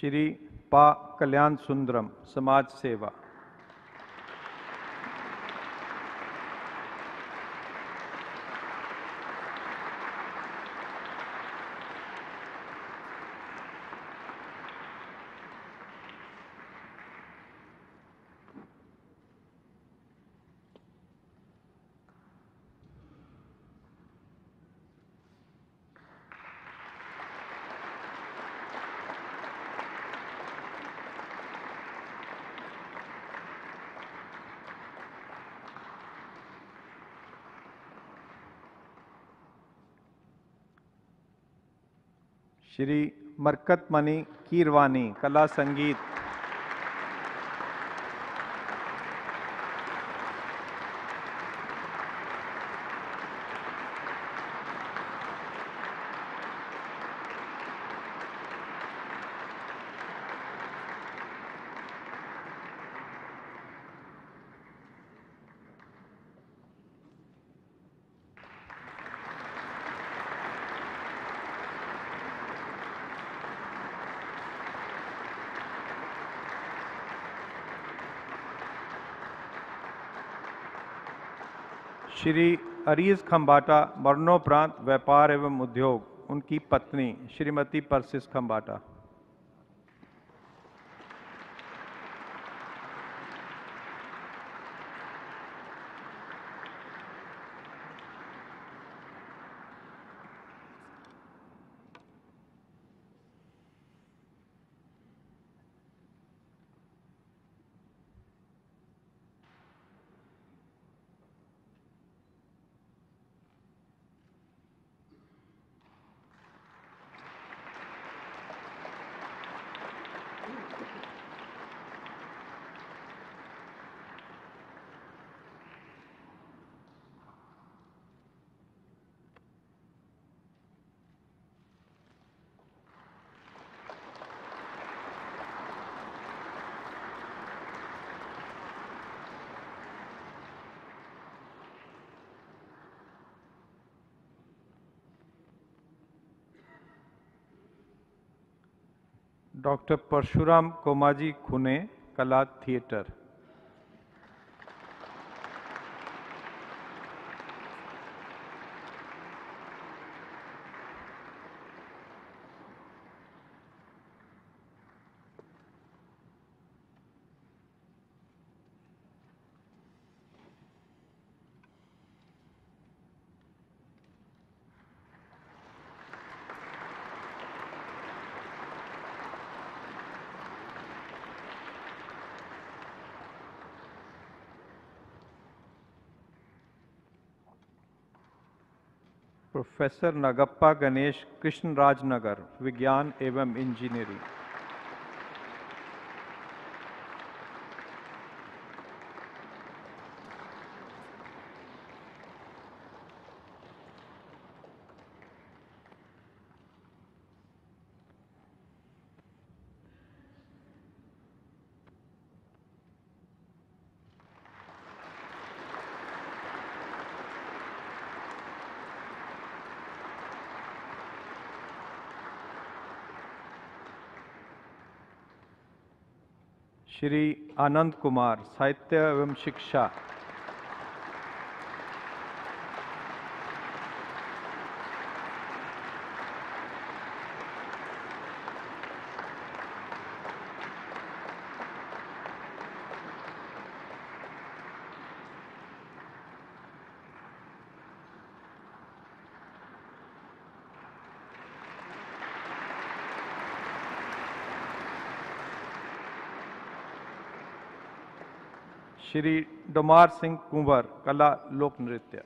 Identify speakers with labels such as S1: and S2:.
S1: श्री पा कल्याण सुंदरम समाज सेवा श्री मरकत मनी कीरवानी कला संगीत श्री अरीज खम्बाटा मरणोपरांत व्यापार एवं उद्योग उनकी पत्नी श्रीमती परसिस खम्बाटा डॉक्टर परशुराम कोमाजी खुने कला थिएटर प्रोफेसर नगप्पा गणेश कृष्णराजनगर विज्ञान एवं इंजीनियरिंग श्री आनंद कुमार साहित्य एवं शिक्षा श्री डोमार सिंह कुंवर कला लोक नृत्य